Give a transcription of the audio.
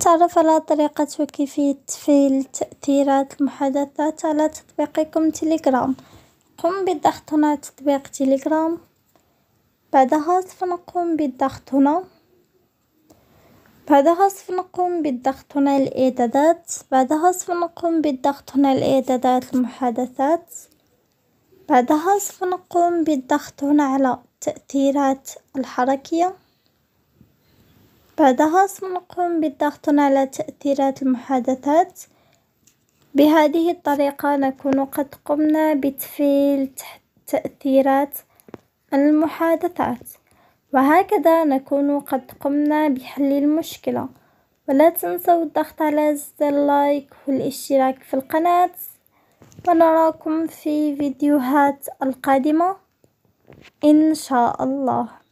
نتعرف على طريقة وكيفية تفعيل تأثيرات المحادثات على تطبيقكم تليجرام قم بالضغط هنا على تطبيق تليجرام بعدها سوف نقوم بالضغط هنا بعدها سوف نقوم بالضغط هنا الإعدادات بعدها سوف نقوم بالضغط هنا الإعدادات المحادثات بعدها سوف نقوم بالضغط هنا على التأثيرات الحركية بعدها سنقوم بالضغط على تأثيرات المحادثات بهذه الطريقة نكون قد قمنا بتفعيل تأثيرات المحادثات وهكذا نكون قد قمنا بحل المشكلة ولا تنسوا الضغط على زر اللايك والاشتراك في القناة ونراكم في فيديوهات القادمة إن شاء الله